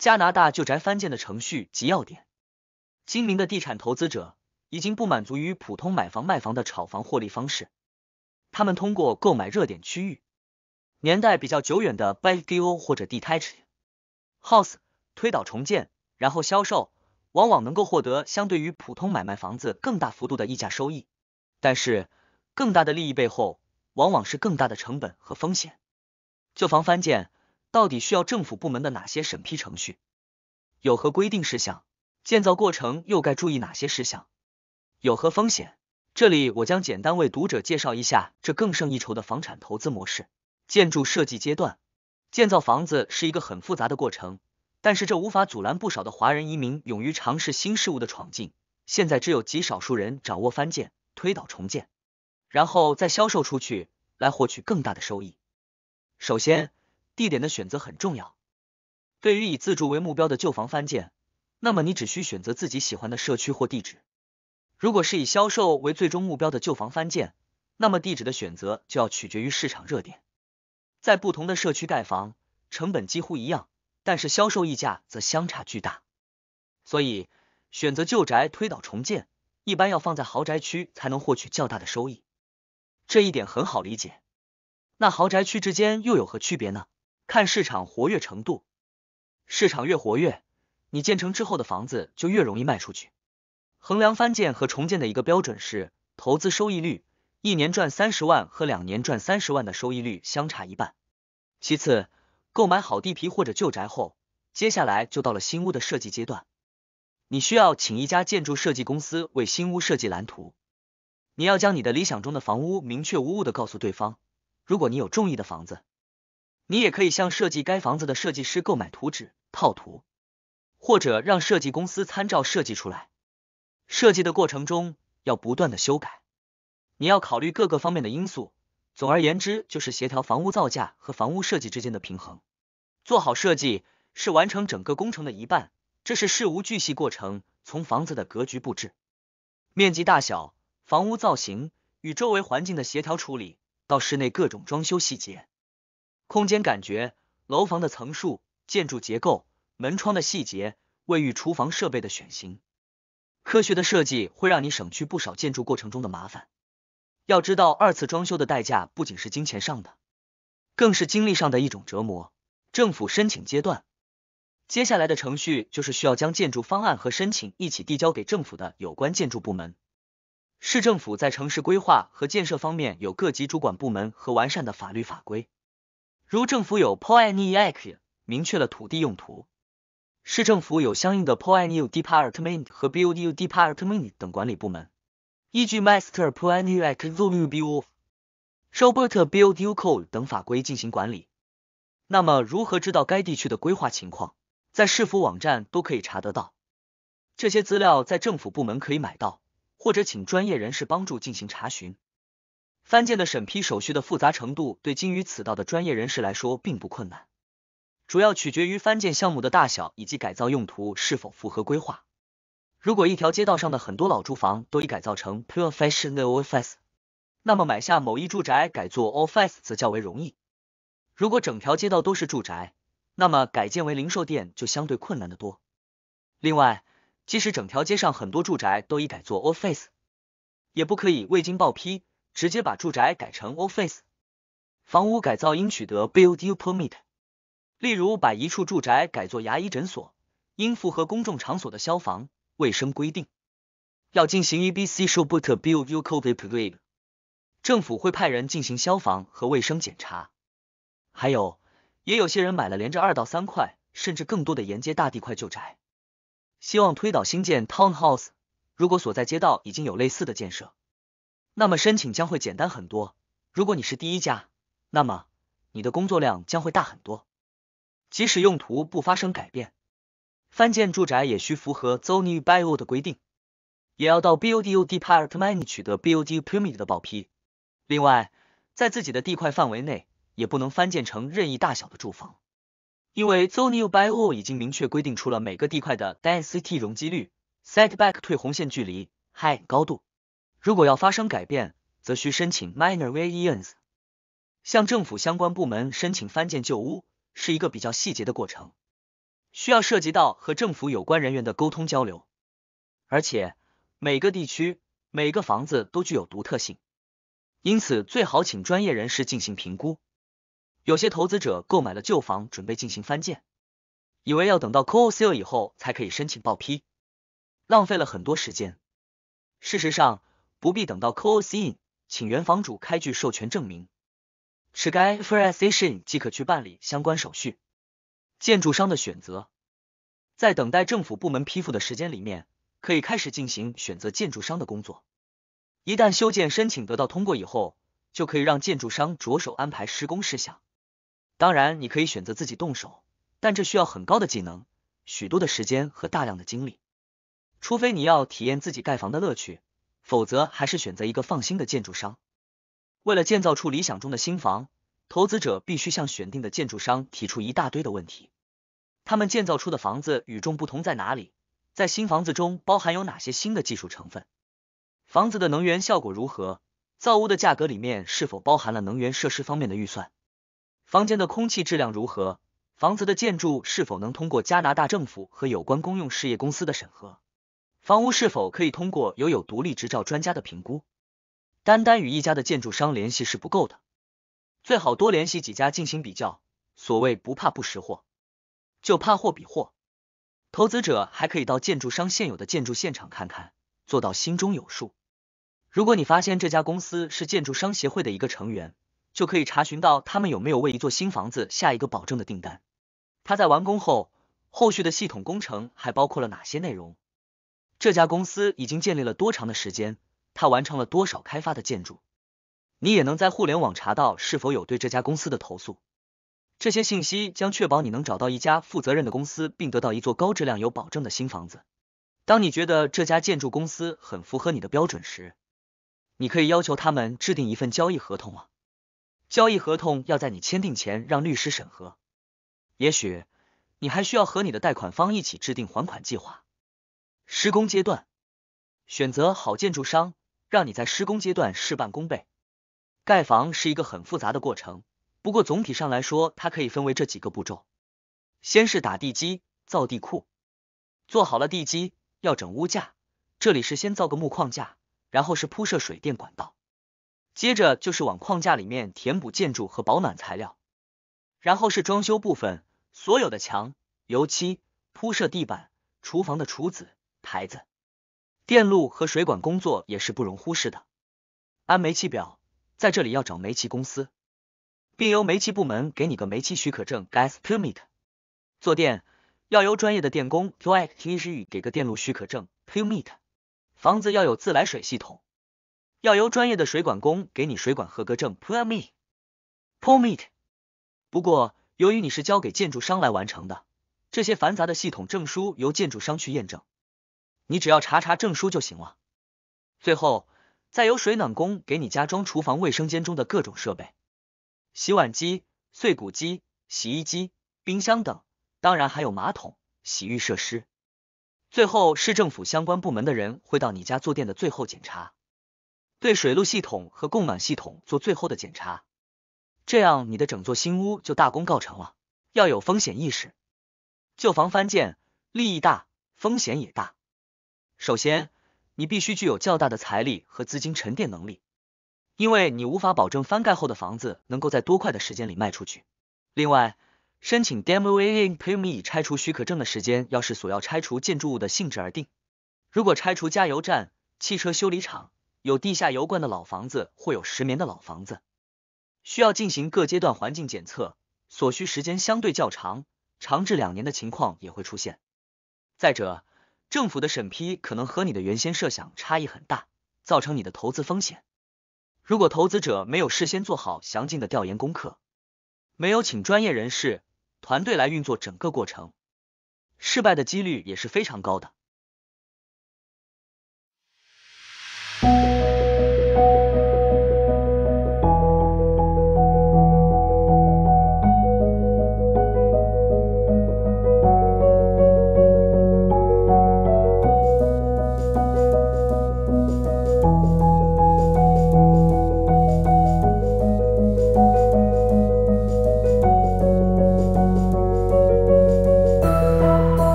加拿大旧宅翻建的程序及要点。精明的地产投资者已经不满足于普通买房卖房的炒房获利方式，他们通过购买热点区域、年代比较久远的 b d o 或者 detached house 推倒重建，然后销售，往往能够获得相对于普通买卖房子更大幅度的溢价收益。但是，更大的利益背后，往往是更大的成本和风险。旧房翻建。到底需要政府部门的哪些审批程序？有何规定事项？建造过程又该注意哪些事项？有何风险？这里我将简单为读者介绍一下这更胜一筹的房产投资模式。建筑设计阶段，建造房子是一个很复杂的过程，但是这无法阻拦不少的华人移民勇于尝试新事物的闯进。现在只有极少数人掌握翻建、推倒重建，然后再销售出去，来获取更大的收益。首先。地点的选择很重要。对于以自住为目标的旧房翻建，那么你只需选择自己喜欢的社区或地址。如果是以销售为最终目标的旧房翻建，那么地址的选择就要取决于市场热点。在不同的社区盖房，成本几乎一样，但是销售溢价则相差巨大。所以，选择旧宅推倒重建，一般要放在豪宅区才能获取较大的收益。这一点很好理解。那豪宅区之间又有何区别呢？看市场活跃程度，市场越活跃，你建成之后的房子就越容易卖出去。衡量翻建和重建的一个标准是投资收益率，一年赚三十万和两年赚三十万的收益率相差一半。其次，购买好地皮或者旧宅后，接下来就到了新屋的设计阶段。你需要请一家建筑设计公司为新屋设计蓝图。你要将你的理想中的房屋明确无误的告诉对方。如果你有中意的房子。你也可以向设计该房子的设计师购买图纸套图，或者让设计公司参照设计出来。设计的过程中要不断的修改，你要考虑各个方面的因素。总而言之，就是协调房屋造价和房屋设计之间的平衡。做好设计是完成整个工程的一半，这是事无巨细过程。从房子的格局布置、面积大小、房屋造型与周围环境的协调处理，到室内各种装修细节。空间感觉、楼房的层数、建筑结构、门窗的细节、卫浴、厨房设备的选型，科学的设计会让你省去不少建筑过程中的麻烦。要知道，二次装修的代价不仅是金钱上的，更是精力上的一种折磨。政府申请阶段，接下来的程序就是需要将建筑方案和申请一起递交给政府的有关建筑部门。市政府在城市规划和建设方面有各级主管部门和完善的法律法规。如政府有 planning act 明确了土地用途，市政府有相应的 planning department 和 building department 等管理部门，依据 master planning act e w bill o r b e r t building code 等法规进行管理。那么如何知道该地区的规划情况？在市府网站都可以查得到，这些资料在政府部门可以买到，或者请专业人士帮助进行查询。翻建的审批手续的复杂程度，对精于此道的专业人士来说并不困难，主要取决于翻建项目的大小以及改造用途是否符合规划。如果一条街道上的很多老住房都已改造成 pure fashion l office，那么买下某一住宅改做 office 则较为容易。如果整条街道都是住宅，那么改建为零售店就相对困难得多。另外，即使整条街上很多住宅都已改做 office，也不可以未经报批。直接把住宅改成 office，房屋改造应取得 build permit。例如，把一处住宅改作牙医诊所，应符合公众场所的消防、卫生规定。要进行 EBC show book build you cover 政府会派人进行消防和卫生检查。还有，也有些人买了连着二到三块甚至更多的沿街大地块旧宅，希望推倒新建 townhouse。如果所在街道已经有类似的建设，那么申请将会简单很多。如果你是第一家，那么你的工作量将会大很多。即使用途不发生改变，翻建住宅也需符合 Zoning b y l 的规定，也要到 B O D U D p e r t m i n t 取得 B O D Permit 的报批。另外，在自己的地块范围内，也不能翻建成任意大小的住房，因为 Zoning b y l 已经明确规定出了每个地块的 Density 容积率、Setback 退红线距离、Height 高度。如果要发生改变，则需申请 minor variance，向政府相关部门申请翻建旧屋是一个比较细节的过程，需要涉及到和政府有关人员的沟通交流，而且每个地区每个房子都具有独特性，因此最好请专业人士进行评估。有些投资者购买了旧房，准备进行翻建，以为要等到 c o s e sale 以后才可以申请报批，浪费了很多时间。事实上，不必等到 c a l e in，请原房主开具授权证明，持该 authorization 即可去办理相关手续。建筑商的选择，在等待政府部门批复的时间里面，可以开始进行选择建筑商的工作。一旦修建申请得到通过以后，就可以让建筑商着手安排施工事项。当然，你可以选择自己动手，但这需要很高的技能、许多的时间和大量的精力，除非你要体验自己盖房的乐趣。否则，还是选择一个放心的建筑商。为了建造出理想中的新房，投资者必须向选定的建筑商提出一大堆的问题。他们建造出的房子与众不同在哪里？在新房子中包含有哪些新的技术成分？房子的能源效果如何？造屋的价格里面是否包含了能源设施方面的预算？房间的空气质量如何？房子的建筑是否能通过加拿大政府和有关公用事业公司的审核？房屋是否可以通过有有独立执照专家的评估？单单与一家的建筑商联系是不够的，最好多联系几家进行比较。所谓不怕不识货，就怕货比货。投资者还可以到建筑商现有的建筑现场看看，做到心中有数。如果你发现这家公司是建筑商协会的一个成员，就可以查询到他们有没有为一座新房子下一个保证的订单。他在完工后，后续的系统工程还包括了哪些内容？这家公司已经建立了多长的时间？它完成了多少开发的建筑？你也能在互联网查到是否有对这家公司的投诉。这些信息将确保你能找到一家负责任的公司，并得到一座高质量、有保证的新房子。当你觉得这家建筑公司很符合你的标准时，你可以要求他们制定一份交易合同吗？交易合同要在你签订前让律师审核。也许你还需要和你的贷款方一起制定还款计划。施工阶段，选择好建筑商，让你在施工阶段事半功倍。盖房是一个很复杂的过程，不过总体上来说，它可以分为这几个步骤：先是打地基、造地库；做好了地基，要整屋架，这里是先造个木框架，然后是铺设水电管道，接着就是往框架里面填补建筑和保暖材料，然后是装修部分，所有的墙、油漆、铺设地板、厨房的厨子。牌子、电路和水管工作也是不容忽视的。安煤气表在这里要找煤气公司，并由煤气部门给你个煤气许可证 （gas permit）。做电要由专业的电工 q l i t e i c 给个电路许可证 （permit）。房子要有自来水系统，要由专业的水管工给你水管合格证 （permit）。不过，由于你是交给建筑商来完成的，这些繁杂的系统证书由建筑商去验证。你只要查查证书就行了。最后，再由水暖工给你家装厨房、卫生间中的各种设备，洗碗机、碎骨机、洗衣机、冰箱等，当然还有马桶、洗浴设施。最后，市政府相关部门的人会到你家做垫的最后检查，对水路系统和供暖系统做最后的检查，这样你的整座新屋就大功告成了。要有风险意识，旧房翻建，利益大，风险也大。首先，你必须具有较大的财力和资金沉淀能力，因为你无法保证翻盖后的房子能够在多快的时间里卖出去。另外，申请 demolition permit（ 拆除许可证）的时间，要视所要拆除建筑物的性质而定。如果拆除加油站、汽车修理厂、有地下油罐的老房子或有石棉的老房子，需要进行各阶段环境检测，所需时间相对较长，长至两年的情况也会出现。再者，政府的审批可能和你的原先设想差异很大，造成你的投资风险。如果投资者没有事先做好详尽的调研功课，没有请专业人士团队来运作整个过程，失败的几率也是非常高的。